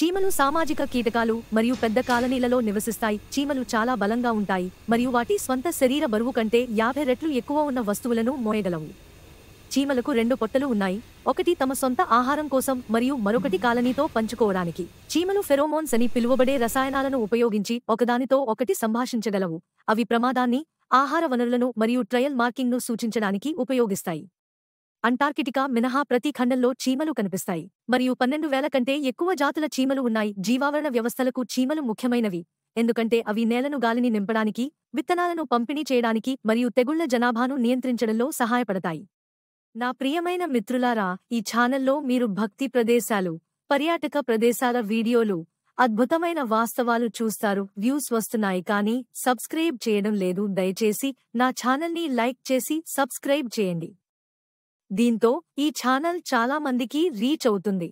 చీమలు సామాజిక కీటకాలు మరియు పెద్ద కాలనీలలో నివసిస్తాయి చీమలు చాలా బలంగా ఉంటాయి మరియు వాటి స్వంత శరీర బరువు కంటే యాభై రెట్లు ఎక్కువ ఉన్న వస్తువులను మోయగలవు చీమలకు రెండు పొట్టలు ఉన్నాయి ఒకటి తమ సొంత ఆహారం కోసం మరియు మరొకటి కాలనీతో పంచుకోవడానికి చీమలు ఫెరోమోన్స్ అని పిలువబడే రసాయనాలను ఉపయోగించి ఒకదానితో ఒకటి సంభాషించగలవు అవి ప్రమాదాన్ని ఆహార వనరులను మరియు ట్రయల్ మార్కింగ్ను సూచించడానికి ఉపయోగిస్తాయి అంటార్కిటికా మినహా ప్రతి ఖండంలో చీమలు కనిపిస్తాయి మరియు పన్నెండు వేల కంటే ఎక్కువ జాతుల చీమలు ఉన్నాయి జీవావరణ వ్యవస్థలకు చీమలు ముఖ్యమైనవి ఎందుకంటే అవి నేలను గాలిని నింపడానికి విత్తనాలను పంపిణీ చేయడానికి మరియు తెగుళ్ల జనాభాను నియంత్రించడంలో సహాయపడతాయి నా ప్రియమైన మిత్రులారా ఈ ఛానల్లో మీరు భక్తి ప్రదేశాలు పర్యాటక ప్రదేశాల వీడియోలు అద్భుతమైన వాస్తవాలు చూస్తారు వ్యూస్ వస్తున్నాయి కానీ సబ్స్క్రైబ్ చేయడం లేదు దయచేసి నా ఛానల్ని లైక్ చేసి సబ్స్క్రైబ్ చేయండి దీంతో ఈ ఛానల్ చాలా మందికి రీచ్ అవుతుంది